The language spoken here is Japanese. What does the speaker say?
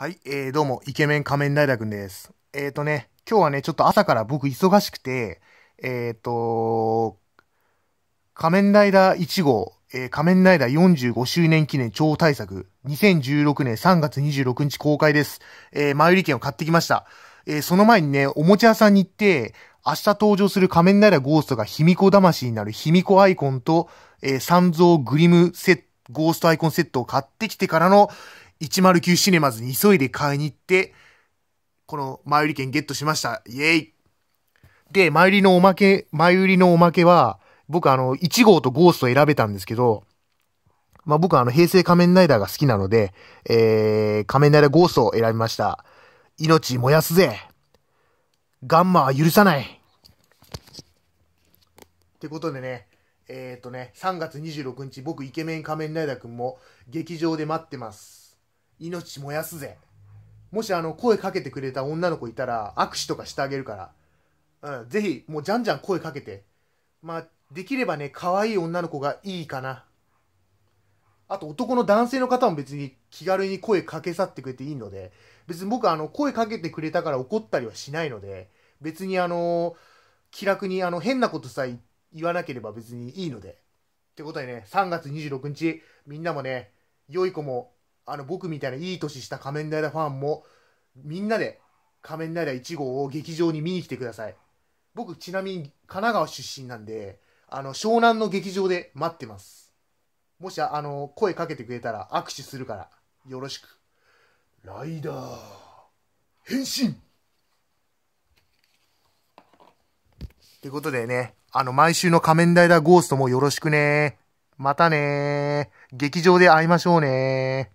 はい、えー、どうも、イケメン仮面ライダーくんです。えっ、ー、とね、今日はね、ちょっと朝から僕忙しくて、えっ、ー、と、仮面ライダー1号、えー、仮面ライダー45周年記念超大作、2016年3月26日公開です。えー、前売り券を買ってきました。えー、その前にね、おもちゃ屋さんに行って、明日登場する仮面ライダーゴーストが卑弥呼魂になる卑弥呼アイコンと、えー、三蔵グリムセット、ゴーストアイコンセットを買ってきてからの、109シネマズに急いで買いに行って、この前売り券ゲットしました。イェーイで、前売りのおまけ、前売りのおまけは、僕あの、1号とゴースト選べたんですけど、まあ、僕はあの、平成仮面ライダーが好きなので、えー、仮面ライダーゴーストを選びました。命燃やすぜガンマは許さないってことでね、えっ、ー、とね、3月26日、僕イケメン仮面ライダーくんも劇場で待ってます。命燃やすぜ。もしあの、声かけてくれた女の子いたら、握手とかしてあげるから。うん、ぜひ、もうじゃんじゃん声かけて。まあ、できればね、可愛い女の子がいいかな。あと男の男性の方も別に気軽に声かけ去ってくれていいので、別に僕あの声かけてくれたから怒ったりはしないので、別にあの、気楽にあの変なことさえ言わなければ別にいいので。ってことでね、3月26日、みんなもね、良い子もあの僕みたいないい年した仮面ライダーファンもみんなで仮面ライダー1号を劇場に見に来てください僕ちなみに神奈川出身なんであの湘南の劇場で待ってますもしあの声かけてくれたら握手するからよろしくライダー変身ってことでね、あの、毎週の仮面ライダーゴーストもよろしくね。またね。劇場で会いましょうね。